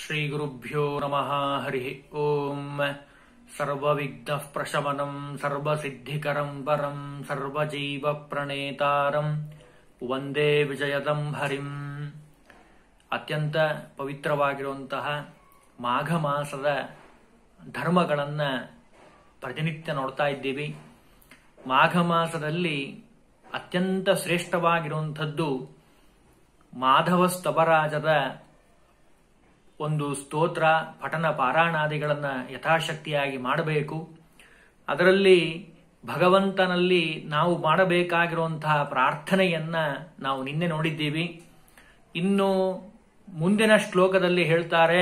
ಹರಿ ನಮಃ ಸರ್ವವಿಘ್ನ ಓಂ सर्वविघ्नःप्रशमनम् सर्वसिद्धिकरम् परम् ಪ್ರಣೇತಾರಂ ವಂದೇ ವಿಜಯದಂ ಹರಿಂ ಅತ್ಯಂತ ಪವಿತ್ರವಾಗಿರುವಂತಹ ಮಾಘ ಮಾಸದ ಧರ್ಮಗಳನ್ನು ಪ್ರತಿನಿತ್ಯ ನೋಡ್ತಾ ಇದ್ದೀವಿ ಮಾಘ ಮಾಸದಲ್ಲಿ ಅತ್ಯಂತ ಶ್ರೇಷ್ಠವಾಗಿರುವಂಥದ್ದು ಮಾಧವ ಸ್ತಬರಾಜದ ಒಂದು ಸ್ತೋತ್ರ ಪಠನ ಪಾರಾಯಣಾದಿಗಳನ್ನು ಯಥಾಶಕ್ತಿಯಾಗಿ ಮಾಡಬೇಕು ಅದರಲ್ಲಿ ಭಗವಂತನಲ್ಲಿ ನಾವು ಮಾಡಬೇಕಾಗಿರುವಂತಹ ಪ್ರಾರ್ಥನೆಯನ್ನ ನಾವು ನಿನ್ನೆ ನೋಡಿದ್ದೀವಿ ಇನ್ನು ಮುಂದಿನ ಶ್ಲೋಕದಲ್ಲಿ ಹೇಳ್ತಾರೆ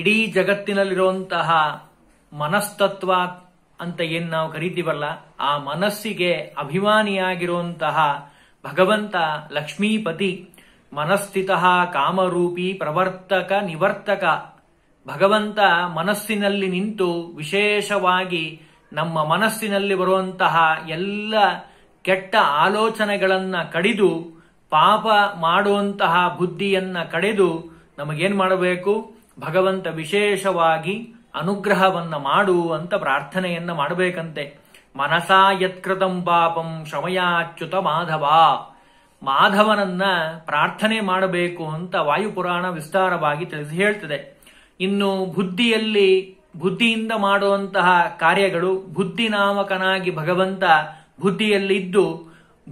ಇಡೀ ಜಗತ್ತಿನಲ್ಲಿರುವಂತಹ ಮನಸ್ತತ್ವ ಅಂತ ಏನು ನಾವು ಕರಿತೀವಲ್ಲ ಆ ಮನಸ್ಸಿಗೆ ಅಭಿಮಾನಿಯಾಗಿರುವಂತಹ ಭಗವಂತ ಲಕ್ಷ್ಮೀಪತಿ ಮನಸ್ಥಿತ ಕಾಮರೂಪಿ ಪ್ರವರ್ತಕ ನಿವರ್ತಕ ಭಗವಂತ ಮನಸ್ಸಿನಲ್ಲಿ ನಿಂತು ವಿಶೇಷವಾಗಿ ನಮ್ಮ ಮನಸ್ಸಿನಲ್ಲಿ ಬರುವಂತಹ ಎಲ್ಲ ಕೆಟ್ಟ ಆಲೋಚನೆಗಳನ್ನ ಕಡಿದು ಪಾಪ ಮಾಡುವಂತಹ ಬುದ್ಧಿಯನ್ನ ಕಡೆದು ನಮಗೇನ್ ಮಾಡಬೇಕು ಭಗವಂತ ವಿಶೇಷವಾಗಿ ಅನುಗ್ರಹವನ್ನ ಮಾಡು ಅಂತ ಪ್ರಾರ್ಥನೆಯನ್ನ ಮಾಡಬೇಕಂತೆ ಮನಸಾ ಯತ್ಕೃತಂ ಪಾಪಂ ಶ್ರಮಯಾಚ್ಯುತ ಮಾಧವಾ ಮಾಧವನನ್ನ ಪ್ರಾರ್ಥನೆ ಮಾಡಬೇಕು ಅಂತ ವಾಯುಪುರಾಣ ವಿಸ್ತಾರವಾಗಿ ತಿಳಿಸಿ ಹೇಳ್ತದೆ ಇನ್ನು ಬುದ್ಧಿಯಲ್ಲಿ ಬುದ್ಧಿಯಿಂದ ಮಾಡುವಂತಹ ಕಾರ್ಯಗಳು ಬುದ್ಧಿ ನಾಮಕನಾಗಿ ಭಗವಂತ ಬುದ್ಧಿಯಲ್ಲಿದ್ದು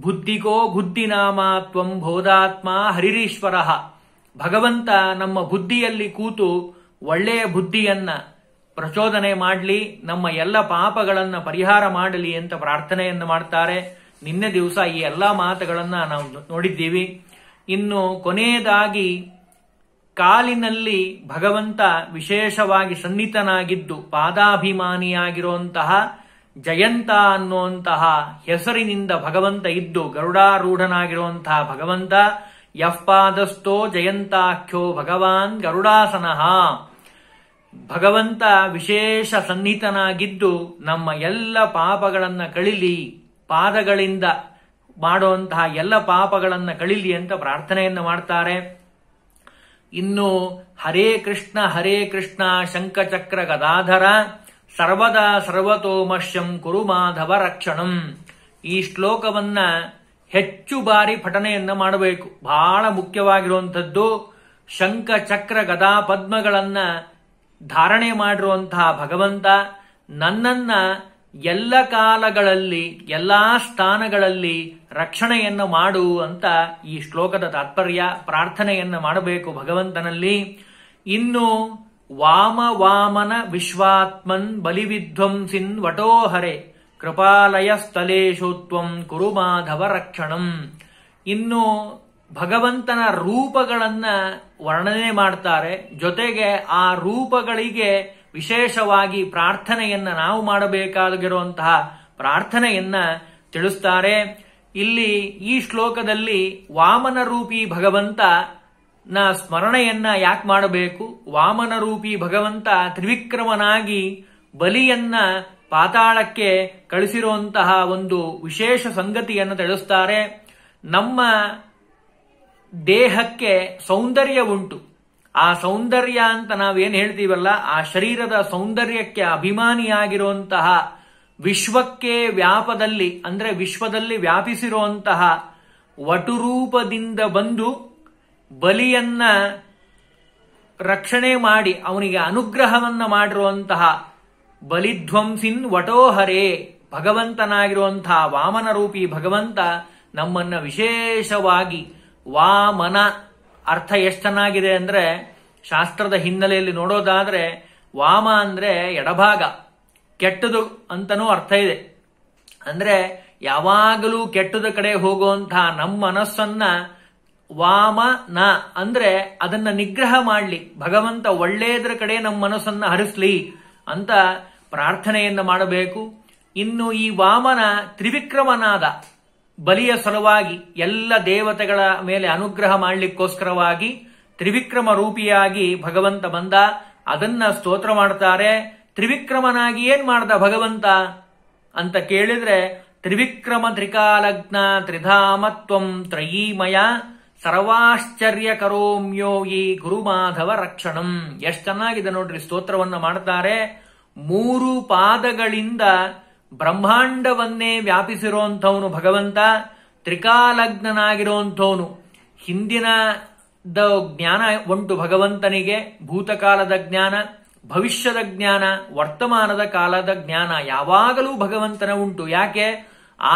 ಬುದ್ಧಿಗೋ ಬುದ್ಧಿನಾಮ ತ್ವಂ ಬೋಧಾತ್ಮ ಹರಿರೀಶ್ವರ ಭಗವಂತ ನಮ್ಮ ಬುದ್ಧಿಯಲ್ಲಿ ಕೂತು ಒಳ್ಳೆಯ ಬುದ್ಧಿಯನ್ನ ಪ್ರಚೋದನೆ ಮಾಡಲಿ ನಮ್ಮ ಎಲ್ಲ ಪಾಪಗಳನ್ನು ಪರಿಹಾರ ಮಾಡಲಿ ಅಂತ ಪ್ರಾರ್ಥನೆಯನ್ನು ಮಾಡ್ತಾರೆ ನಿನ್ನೆ ದಿವಸ ಈ ಎಲ್ಲ ಮಾತುಗಳನ್ನು ನಾವು ನೋಡಿದ್ದೀವಿ ಇನ್ನು ಕೊನೆಯದಾಗಿ ಕಾಲಿನಲ್ಲಿ ಭಗವಂತ ವಿಶೇಷವಾಗಿ ಸನ್ನಿತನಾಗಿದ್ದು ಪಾದಾಭಿಮಾನಿಯಾಗಿರುವಂತಹ ಜಯಂತ ಅನ್ನುವಂತಹ ಹೆಸರಿನಿಂದ ಭಗವಂತ ಇದ್ದು ಗರುಡಾರೂಢನಾಗಿರುವಂತಹ ಭಗವಂತ ಪಾದಸ್ಥೋ ಜಯಂತಾಖ್ಯೋ ಭಗವಾನ್ ಗರುಡಾಸನಃ ಭಗವಂತ ವಿಶೇಷ ಸನ್ನಿತನಾಗಿದ್ದು ನಮ್ಮ ಎಲ್ಲ ಪಾಪಗಳನ್ನು ಕಳಿಲಿ ಪಾದಗಳಿಂದ ಮಾಡುವಂತಹ ಎಲ್ಲ ಪಾಪಗಳನ್ನು ಕಳಿಲಿ ಅಂತ ಪ್ರಾರ್ಥನೆಯನ್ನು ಮಾಡ್ತಾರೆ ಇನ್ನು ಹರೇ ಕೃಷ್ಣ ಹರೇ ಕೃಷ್ಣ ಶಂಖಚಕ್ರ ಗದಾಧರ ಸರ್ವದಾ ಸರ್ವತೋಮಶ್ಯಂ ಕುರು ಮಾಧವ ರಕ್ಷಣಂ ಈ ಶ್ಲೋಕವನ್ನ ಹೆಚ್ಚು ಬಾರಿ ಪಠನೆಯನ್ನ ಮಾಡಬೇಕು ಬಹಳ ಮುಖ್ಯವಾಗಿರುವಂಥದ್ದು ಶಂಖ ಚಕ್ರ ಗದಾ ಪದ್ಮಗಳನ್ನ ಧಾರಣೆ ಮಾಡಿರುವಂತಹ ಭಗವಂತ ನನ್ನನ್ನ ಎಲ್ಲ ಕಾಲಗಳಲ್ಲಿ ಎಲ್ಲ ಸ್ಥಾನಗಳಲ್ಲಿ ರಕ್ಷಣೆಯನ್ನು ಮಾಡು ಅಂತ ಈ ಶ್ಲೋಕದ ತಾತ್ಪರ್ಯ ಪ್ರಾರ್ಥನೆಯನ್ನು ಮಾಡಬೇಕು ಭಗವಂತನಲ್ಲಿ ಇನ್ನು ವಾಮ ವಾಮನ ವಿಶ್ವಾತ್ಮನ್ ಬಲಿವಿಧ್ವಂಸಿನ್ ವಟೋಹರೆ ಕೃಪಾಲಯ ಕುರು ಮಾಧವ ರಕ್ಷಣಂ ಇನ್ನು ಭಗವಂತನ ರೂಪಗಳನ್ನ ವರ್ಣನೆ ಮಾಡ್ತಾರೆ ಜೊತೆಗೆ ಆ ರೂಪಗಳಿಗೆ ವಿಶೇಷವಾಗಿ ಪ್ರಾರ್ಥನೆಯನ್ನ ನಾವು ಮಾಡಬೇಕಾಗಿರುವಂತಹ ಪ್ರಾರ್ಥನೆಯನ್ನ ತಿಳಿಸ್ತಾರೆ ಇಲ್ಲಿ ಈ ಶ್ಲೋಕದಲ್ಲಿ ವಾಮನ ರೂಪಿ ಭಗವಂತ ನ ಸ್ಮರಣೆಯನ್ನ ಯಾಕೆ ಮಾಡಬೇಕು ವಾಮನ ರೂಪಿ ಭಗವಂತ ತ್ರಿವಿಕ್ರಮನಾಗಿ ಬಲಿಯನ್ನ ಪಾತಾಳಕ್ಕೆ ಕಳಿಸಿರುವಂತಹ ಒಂದು ವಿಶೇಷ ಸಂಗತಿಯನ್ನು ತಿಳಿಸ್ತಾರೆ ನಮ್ಮ ದೇಹಕ್ಕೆ ಸೌಂದರ್ಯ ಉಂಟು ಆ ಸೌಂದರ್ಯ ಅಂತ ನಾವೇನ್ ಹೇಳ್ತೀವಲ್ಲ ಆ ಶರೀರದ ಸೌಂದರ್ಯಕ್ಕೆ ಅಭಿಮಾನಿಯಾಗಿರುವಂತಹ ವಿಶ್ವಕ್ಕೆ ವ್ಯಾಪದಲ್ಲಿ ಅಂದ್ರೆ ವಿಶ್ವದಲ್ಲಿ ವ್ಯಾಪಿಸಿರುವಂತಹ ವಟುರೂಪದಿಂದ ಬಂದು ಬಲಿಯನ್ನ ರಕ್ಷಣೆ ಮಾಡಿ ಅವನಿಗೆ ಅನುಗ್ರಹವನ್ನ ಮಾಡಿರುವಂತಹ ಬಲಿಧ್ವಂಸಿನ್ ವಟೋಹರೇ ಭಗವಂತನಾಗಿರುವಂತಹ ವಾಮನ ರೂಪಿ ಭಗವಂತ ನಮ್ಮನ್ನ ವಿಶೇಷವಾಗಿ ವಾಮನ ಅರ್ಥ ಎಷ್ಟು ಚೆನ್ನಾಗಿದೆ ಅಂದರೆ ಶಾಸ್ತ್ರದ ಹಿನ್ನೆಲೆಯಲ್ಲಿ ನೋಡೋದಾದರೆ ವಾಮ ಅಂದರೆ ಎಡಭಾಗ ಕೆಟ್ಟದು ಅಂತನೂ ಅರ್ಥ ಇದೆ ಅಂದರೆ ಯಾವಾಗಲೂ ಕೆಟ್ಟದ ಕಡೆ ಹೋಗುವಂತಹ ನಮ್ಮ ಮನಸ್ಸನ್ನ ವಾಮ ನ ಅಂದ್ರೆ ಅದನ್ನ ನಿಗ್ರಹ ಮಾಡಲಿ ಭಗವಂತ ಒಳ್ಳೇದ್ರ ಕಡೆ ನಮ್ಮ ಮನಸ್ಸನ್ನ ಹರಿಸ್ಲಿ ಅಂತ ಪ್ರಾರ್ಥನೆಯನ್ನ ಮಾಡಬೇಕು ಇನ್ನು ಈ ವಾಮನ ತ್ರಿವಿಕ್ರಮನಾದ ಬಲಿಯ ಸಲುವಾಗಿ ಎಲ್ಲ ದೇವತೆಗಳ ಮೇಲೆ ಅನುಗ್ರಹ ಮಾಡಲಿಕ್ಕೋಸ್ಕರವಾಗಿ ತ್ರಿವಿಕ್ರಮ ರೂಪಿಯಾಗಿ ಭಗವಂತ ಬಂದ ಅದನ್ನ ಸ್ತೋತ್ರ ಮಾಡ್ತಾರೆ ತ್ರಿವಿಕ್ರಮನಾಗಿ ಏನ್ ಮಾಡ್ದ ಭಗವಂತ ಅಂತ ಕೇಳಿದ್ರೆ ತ್ರಿವಿಕ್ರಮ ತ್ರಿಕಾಲಗ್ನ ತ್ರಿಧಾಮತ್ವಂ ತ್ರಯೀಮಯ ಸರ್ವಾಶ್ಚರ್ಯ ಗುರು ಮಾಧವ ರಕ್ಷಣಂ ಎಷ್ಟು ಚೆನ್ನಾಗಿದೆ ನೋಡ್ರಿ ಸ್ತೋತ್ರವನ್ನ ಮಾಡ್ತಾರೆ ಮೂರು ಪಾದಗಳಿಂದ ಬ್ರಹ್ಮಾಂಡವನ್ನೇ ವ್ಯಾಪಿಸಿರೋಂಥವನು ಭಗವಂತ ತ್ರಿಕಾಲಗ್ನಾಗಿರೋಂಥವನು ಹಿಂದಿನ ದ ಜ್ಞಾನ ಉಂಟು ಭಗವಂತನಿಗೆ ಭೂತಕಾಲದ ಜ್ಞಾನ ಭವಿಷ್ಯದ ಜ್ಞಾನ ವರ್ತಮಾನದ ಕಾಲದ ಜ್ಞಾನ ಯಾವಾಗಲೂ ಭಗವಂತನ ಉಂಟು ಯಾಕೆ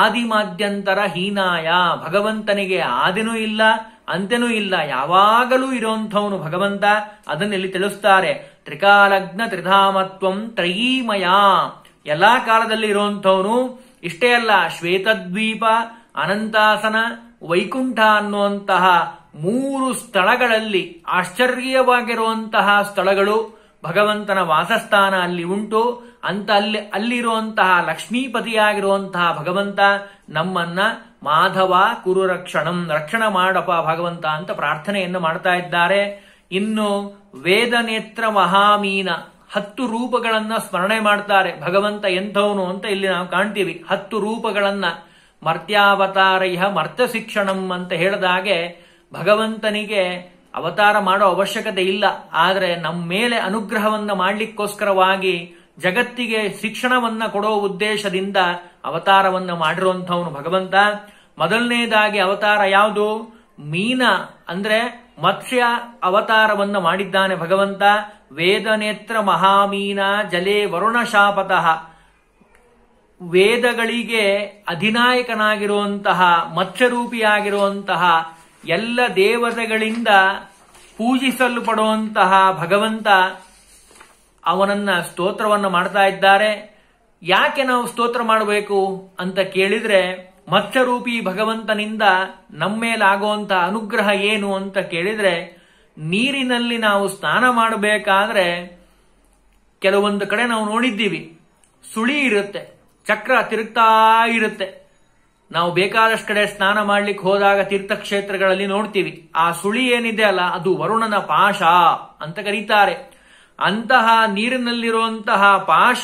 ಆದಿಮಾದ್ಯಂತರ ಹೀನಾಯ ಭಗವಂತನಿಗೆ ಆದಿನೂ ಇಲ್ಲ ಅಂತ್ಯನೂ ಇಲ್ಲ ಯಾವಾಗಲೂ ಇರೋಂಥವನು ಭಗವಂತ ಅದನ್ನೆಲ್ಲಿ ತಿಳಿಸ್ತಾರೆ ತ್ರಿಕಾಲಗ್ನ ತ್ರಿಧಾಮತ್ವಂ ತ್ರಯೀಮಯ ಎಲ್ಲಾ ಕಾಲದಲ್ಲಿ ಇರುವಂತವನು ಇಷ್ಟೇ ಅಲ್ಲ ಶ್ವೇತದ್ವೀಪ ಅನಂತಾಸನ ವೈಕುಂಠ ಅನ್ನುವಂತಹ ಮೂರು ಸ್ಥಳಗಳಲ್ಲಿ ಆಶ್ಚರ್ಯವಾಗಿರುವಂತಹ ಸ್ಥಳಗಳು ಭಗವಂತನ ವಾಸಸ್ಥಾನ ಅಲ್ಲಿ ಉಂಟು ಅಂತ ಅಲ್ಲಿ ಅಲ್ಲಿರುವಂತಹ ಲಕ್ಷ್ಮೀಪತಿಯಾಗಿರುವಂತಹ ಭಗವಂತ ನಮ್ಮನ್ನ ಮಾಧವ ಕುರು ರಕ್ಷಣ ಮಾಡಪ ಭಗವಂತ ಅಂತ ಪ್ರಾರ್ಥನೆಯನ್ನು ಮಾಡ್ತಾ ಇದ್ದಾರೆ ಇನ್ನು ವೇದನೇತ್ರ ಮಹಾಮೀನ ಹತ್ತು ರೂಪಗಳನ್ನ ಸ್ಮರಣೆ ಮಾಡ್ತಾರೆ ಭಗವಂತ ಎಂಥವನು ಅಂತ ಇಲ್ಲಿ ನಾವು ಕಾಣ್ತೀವಿ ಹತ್ತು ರೂಪಗಳನ್ನ ಮರ್ತ್ಯಾವತಾರ ಮರ್ತ್ಯ ಮರ್ತ ಶಿಕ್ಷಣಂ ಅಂತ ಹೇಳಿದಾಗೆ ಭಗವಂತನಿಗೆ ಅವತಾರ ಮಾಡೋ ಅವಶ್ಯಕತೆ ಇಲ್ಲ ಆದರೆ ನಮ್ಮ ಮೇಲೆ ಅನುಗ್ರಹವನ್ನ ಮಾಡಲಿಕ್ಕೋಸ್ಕರವಾಗಿ ಜಗತ್ತಿಗೆ ಶಿಕ್ಷಣವನ್ನ ಕೊಡೋ ಉದ್ದೇಶದಿಂದ ಅವತಾರವನ್ನ ಮಾಡಿರುವಂಥವನು ಭಗವಂತ ಮೊದಲನೇದಾಗಿ ಅವತಾರ ಯಾವುದು ಮೀನ ಅಂದ್ರೆ ಮತ್ಸ್ಯ ಅವತಾರವನ್ನ ಮಾಡಿದ್ದಾನೆ ಭಗವಂತ ವೇದನೇತ್ರ ಮಹಾಮೀನ ಜಲೆ ವರುಣ ಶಾಪತಃ ವೇದಗಳಿಗೆ ಅಧಿನಾಯಕನಾಗಿರುವಂತಹ ಮತ್ಸ್ಯರೂಪಿಯಾಗಿರುವಂತಹ ಎಲ್ಲ ದೇವತೆಗಳಿಂದ ಪೂಜಿಸಲ್ಪಡುವಂತಹ ಭಗವಂತ ಅವನನ್ನ ಸ್ತೋತ್ರವನ್ನು ಮಾಡ್ತಾ ಇದ್ದಾರೆ ಯಾಕೆ ನಾವು ಸ್ತೋತ್ರ ಮಾಡಬೇಕು ಅಂತ ಕೇಳಿದ್ರೆ ಮತ್ಸ್ಯರೂಪಿ ಭಗವಂತನಿಂದ ನಮ್ಮೇಲಾಗುವಂತಹ ಅನುಗ್ರಹ ಏನು ಅಂತ ಕೇಳಿದ್ರೆ ನೀರಿನಲ್ಲಿ ನಾವು ಸ್ನಾನ ಮಾಡಬೇಕಾದ್ರೆ ಕೆಲವೊಂದು ಕಡೆ ನಾವು ನೋಡಿದ್ದೀವಿ ಸುಳಿ ಇರುತ್ತೆ ಚಕ್ರ ತಿರುಗ್ತಾ ಇರುತ್ತೆ ನಾವು ಬೇಕಾದಷ್ಟು ಕಡೆ ಸ್ನಾನ ಮಾಡ್ಲಿಕ್ಕೆ ಹೋದಾಗ ತೀರ್ಥಕ್ಷೇತ್ರಗಳಲ್ಲಿ ನೋಡ್ತೀವಿ ಆ ಸುಳಿ ಏನಿದೆ ಅಲ್ಲ ಅದು ವರುಣನ ಪಾಶ ಅಂತ ಕರೀತಾರೆ ಅಂತಹ ನೀರಿನಲ್ಲಿರುವಂತಹ ಪಾಶ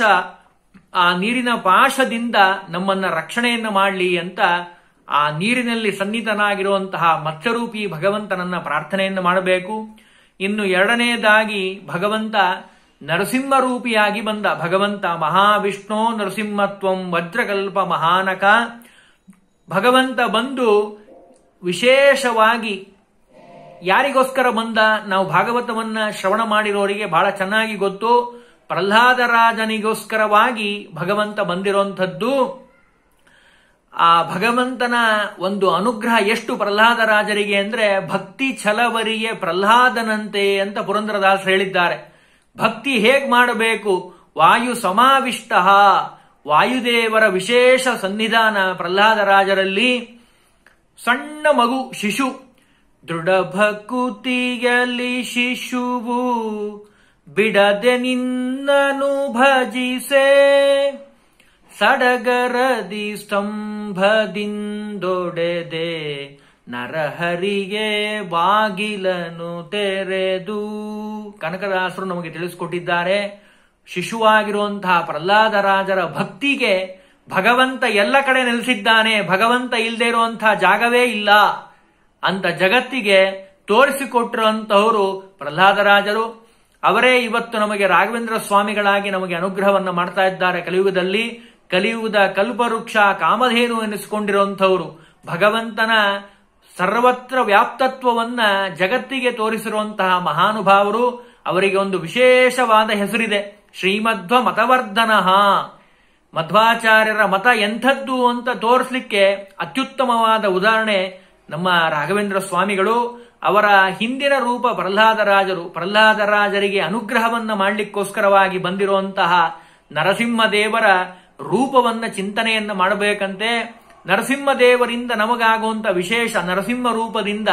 ಆ ನೀರಿನ ಪಾಶದಿಂದ ನಮ್ಮನ್ನ ರಕ್ಷಣೆಯನ್ನು ಮಾಡಲಿ ಅಂತ ಆ ನೀರಿನಲ್ಲಿ ಸನ್ನಿಧನಾಗಿರುವಂತಹ ಮತ್ಸ್ಯರೂಪಿ ಭಗವಂತನನ್ನ ಪ್ರಾರ್ಥನೆಯನ್ನು ಮಾಡಬೇಕು ಇನ್ನು ಎರಡನೇದಾಗಿ ಭಗವಂತ ನರಸಿಂಹರೂಪಿಯಾಗಿ ಬಂದ ಭಗವಂತ ಮಹಾವಿಷ್ಣು ನರಸಿಂಹತ್ವಂ ವಜ್ರಕಲ್ಪ ಮಹಾನಕ ಭಗವಂತ ಬಂದು ವಿಶೇಷವಾಗಿ ಯಾರಿಗೋಸ್ಕರ ಬಂದ ನಾವು ಭಾಗವತವನ್ನ ಶ್ರವಣ ಮಾಡಿರೋರಿಗೆ ಬಹಳ ಚೆನ್ನಾಗಿ ಗೊತ್ತು ಪ್ರಹ್ಲಾದರಾಜನಿಗೋಸ್ಕರವಾಗಿ ಭಗವಂತ ಬಂದಿರುವಂಥದ್ದು ಆ ಭಗವಂತನ ಒಂದು ಅನುಗ್ರಹ ಎಷ್ಟು ಪ್ರಹ್ಲಾದ ರಾಜರಿಗೆ ಅಂದ್ರೆ ಭಕ್ತಿ ಛಲವರಿಯೇ ಪ್ರಹ್ಲಾದನಂತೆ ಅಂತ ಪುರಂದರದಾಸ್ ಹೇಳಿದ್ದಾರೆ ಭಕ್ತಿ ಹೇಗ್ ಮಾಡಬೇಕು ವಾಯು ಸಮಾವಿಷ್ಟ ವಾಯುದೇವರ ವಿಶೇಷ ಸನ್ನಿಧಾನ ಪ್ರಹ್ಲಾದ ರಾಜರಲ್ಲಿ ಸಣ್ಣ ಮಗು ಶಿಶು ದೃಢ ಭಕುತಿಯಲ್ಲಿ ಶಿಶುವು ಬಿಡದೆ ನಿನ್ನನು ಭಜಿಸೇ ಸಡಗರದಿ ಸ್ತಂಭದಿಂದೊಡೆದೆ ನರಹರಿಗೆ ಬಾಗಿಲನು ತೆರೆದು ಕನಕದಾಸರು ನಮಗೆ ತಿಳಿಸಿಕೊಟ್ಟಿದ್ದಾರೆ ಶಿಶುವಾಗಿರುವಂತಹ ಪ್ರಹ್ಲಾದರಾಜರ ಭಕ್ತಿಗೆ ಭಗವಂತ ಎಲ್ಲ ಕಡೆ ನೆಲೆಸಿದ್ದಾನೆ ಭಗವಂತ ಇಲ್ಲದೆ ಇರುವಂತಹ ಜಾಗವೇ ಇಲ್ಲ ಅಂತ ಜಗತ್ತಿಗೆ ತೋರಿಸಿಕೊಟ್ಟಿರುವಂತಹವರು ಪ್ರಹ್ಲಾದರಾಜರು ಅವರೇ ಇವತ್ತು ನಮಗೆ ರಾಘವೇಂದ್ರ ಸ್ವಾಮಿಗಳಾಗಿ ನಮಗೆ ಅನುಗ್ರಹವನ್ನು ಮಾಡ್ತಾ ಇದ್ದಾರೆ ಕಲಿಯುಗದಲ್ಲಿ ಕಲಿಯುವುದ ಕಲ್ಪವೃಕ್ಷ ಕಾಮಧೇನು ಎನಿಸಿಕೊಂಡಿರುವಂಥವರು ಭಗವಂತನ ಸರ್ವತ್ರ ವ್ಯಾಪ್ತತ್ವವನ್ನ ಜಗತ್ತಿಗೆ ತೋರಿಸಿರುವಂತಹ ಮಹಾನುಭಾವರು ಅವರಿಗೆ ಒಂದು ವಿಶೇಷವಾದ ಹೆಸರಿದೆ ಶ್ರೀಮಧ್ವ ಮತವರ್ಧನಃ ಮಧ್ವಾಚಾರ್ಯರ ಮತ ಎಂಥದ್ದು ಅಂತ ತೋರಿಸಲಿಕ್ಕೆ ಅತ್ಯುತ್ತಮವಾದ ಉದಾಹರಣೆ ನಮ್ಮ ರಾಘವೇಂದ್ರ ಸ್ವಾಮಿಗಳು ಅವರ ಹಿಂದಿನ ರೂಪ ಪ್ರಹ್ಲಾದರಾಜರು ಪ್ರಹ್ಲಾದರಾಜರಿಗೆ ಅನುಗ್ರಹವನ್ನ ಮಾಡಲಿಕ್ಕೋಸ್ಕರವಾಗಿ ಬಂದಿರುವಂತಹ ನರಸಿಂಹದೇವರ ರೂಪವನ್ನ ಚಿಂತನೆಯನ್ನು ಮಾಡಬೇಕಂತೆ ನರಸಿಂಹದೇವರಿಂದ ನಮಗಾಗುವಂತ ವಿಶೇಷ ನರಸಿಂಹ ರೂಪದಿಂದ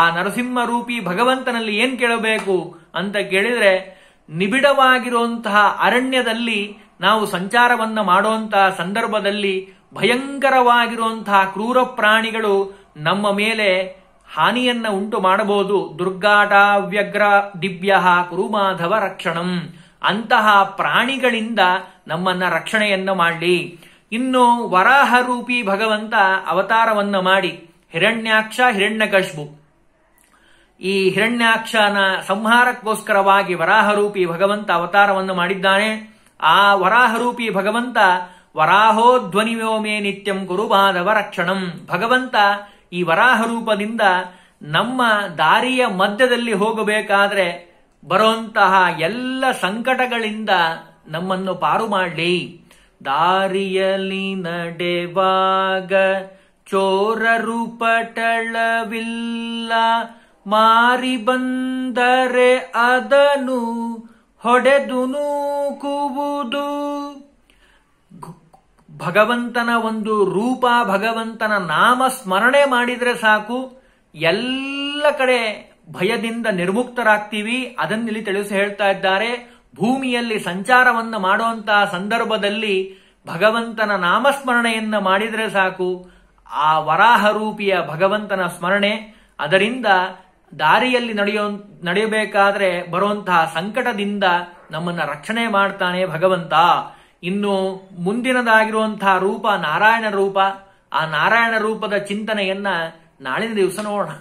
ಆ ನರಸಿಂಹ ರೂಪಿ ಭಗವಂತನಲ್ಲಿ ಏನ್ ಕೇಳಬೇಕು ಅಂತ ಕೇಳಿದ್ರೆ ನಿಬಿಡವಾಗಿರುವಂತಹ ಅರಣ್ಯದಲ್ಲಿ ನಾವು ಸಂಚಾರವನ್ನ ಮಾಡುವಂತಹ ಸಂದರ್ಭದಲ್ಲಿ ಭಯಂಕರವಾಗಿರುವಂತಹ ಕ್ರೂರ ಪ್ರಾಣಿಗಳು ನಮ್ಮ ಮೇಲೆ ಹಾನಿಯನ್ನ ಉಂಟು ಮಾಡಬಹುದು ದುರ್ಗಾಟ ವ್ಯಗ್ರ ದಿವ್ಯ ಕುರುಮಾಧವ ರಕ್ಷಣಂ ಅಂತಹ ಪ್ರಾಣಿಗಳಿಂದ ನಮ್ಮನ್ನ ರಕ್ಷಣೆಯನ್ನು ಮಾಡಲಿ ಇನ್ನು ವರಾಹರೂಪಿ ಭಗವಂತ ಅವತಾರವನ್ನು ಮಾಡಿ ಹಿರಣ್ಯಾಕ್ಷ ಹಿರಣ್ಯಕಶ್ಬು ಈ ಹಿರಣ್ಯಾಕ್ಷನ ಸಂಹಾರಕ್ಕೋಸ್ಕರವಾಗಿ ವರಾಹರೂಪಿ ಭಗವಂತ ಅವತಾರವನ್ನು ಮಾಡಿದ್ದಾನೆ ಆ ವರಾಹರೂಪಿ ಭಗವಂತ ವರಾಹೋ ನಿತ್ಯಂ ಗುರುಬಾಧವ ರಕ್ಷಣಂ ಭಗವಂತ ಈ ವರಾಹ ರೂಪದಿಂದ ನಮ್ಮ ದಾರಿಯ ಮಧ್ಯದಲ್ಲಿ ಹೋಗಬೇಕಾದ್ರೆ ಬರುವಂತಹ ಎಲ್ಲ ಸಂಕಟಗಳಿಂದ ನಮ್ಮನ್ನು ಪಾರು ಮಾಡಲಿ ದಾರಿಯಲ್ಲಿ ನಡೆವಾಗ ಚೋರರು ಪಟಳವಿಲ್ಲ ಮಾರಿ ಬಂದರೆ ಅದನು ಹೊಡೆದು ನೂಕುವುದು ಭಗವಂತನ ಒಂದು ರೂಪ ಭಗವಂತನ ನಾಮ ಸ್ಮರಣೆ ಮಾಡಿದರೆ ಸಾಕು ಎಲ್ಲ ಕಡೆ ಭಯದಿಂದ ನಿರ್ಮುಕ್ತರಾಗ್ತೀವಿ ಅದನ್ನಿಲ್ಲಿ ತಿಳಿಸಿ ಹೇಳ್ತಾ ಇದ್ದಾರೆ ಭೂಮಿಯಲ್ಲಿ ಸಂಚಾರವನ್ನು ಮಾಡುವಂತಹ ಸಂದರ್ಭದಲ್ಲಿ ಭಗವಂತನ ನಾಮಸ್ಮರಣೆಯನ್ನು ಮಾಡಿದರೆ ಸಾಕು ಆ ವರಾಹ ರೂಪಿಯ ಭಗವಂತನ ಸ್ಮರಣೆ ಅದರಿಂದ ದಾರಿಯಲ್ಲಿ ನಡೆಯೋ ನಡೆಯಬೇಕಾದ್ರೆ ಬರುವಂತಹ ಸಂಕಟದಿಂದ ನಮ್ಮನ್ನ ರಕ್ಷಣೆ ಮಾಡ್ತಾನೆ ಭಗವಂತ ಇನ್ನು ಮುಂದಿನದಾಗಿರುವಂತಹ ರೂಪ ನಾರಾಯಣ ರೂಪ ಆ ನಾರಾಯಣ ರೂಪದ ಚಿಂತನೆಯನ್ನ ನಾಳಿನ ದಿವಸ ನೋಡೋಣ